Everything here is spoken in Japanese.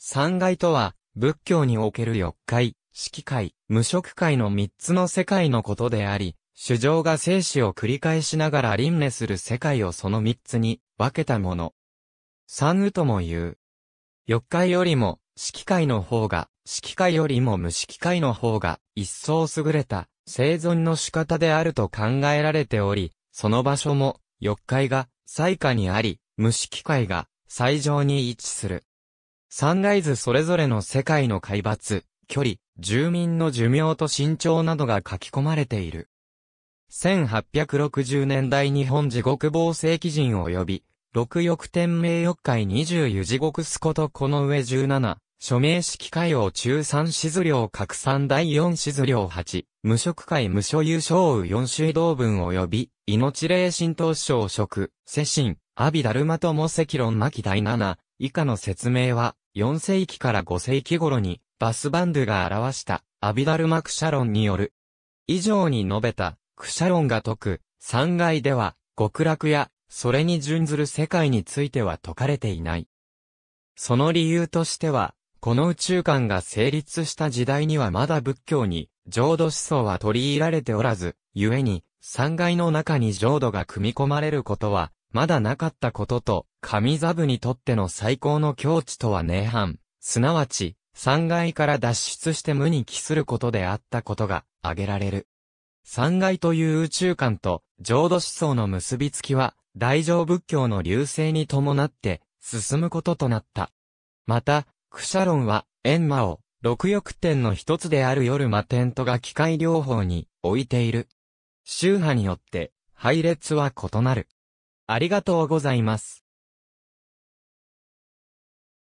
三階とは、仏教における欲界、色界、無色界の三つの世界のことであり、主情が生死を繰り返しながら輪廻する世界をその三つに分けたもの。三雨とも言う。欲界よりも、色界の方が、色界よりも無色界の方が、一層優れた、生存の仕方であると考えられており、その場所も、欲界が、最下にあり、無色界が、最上に位置する。サンライズそれぞれの世界の海抜、距離、住民の寿命と身長などが書き込まれている。1860年代日本地獄防世紀人及び、六翼天命。翼会二十余地獄スことこの上十七、署名式会を中三資図量拡散第四資図量八、無職会無所有勝雨四周。道文及び、命霊神道小職、世神、阿弥ダルマとも赤論巻第七、以下の説明は、4世紀から5世紀頃にバスバンドゥが表したアビダルマクシャロンによる。以上に述べたクシャロンが説く3階では極楽やそれに準ずる世界については説かれていない。その理由としては、この宇宙観が成立した時代にはまだ仏教に浄土思想は取り入られておらず、故に、三階の中に浄土が組み込まれることはまだなかったことと、上座部にとっての最高の境地とは涅槃、すなわち、三階から脱出して無に帰することであったことが挙げられる。三階という宇宙観と浄土思想の結びつきは、大乗仏教の流星に伴って進むこととなった。また、クシャロンは、エンマを、六欲点の一つである夜魔ンとが機械療法に置いている。宗派によって、配列は異なる。ありがとうございます。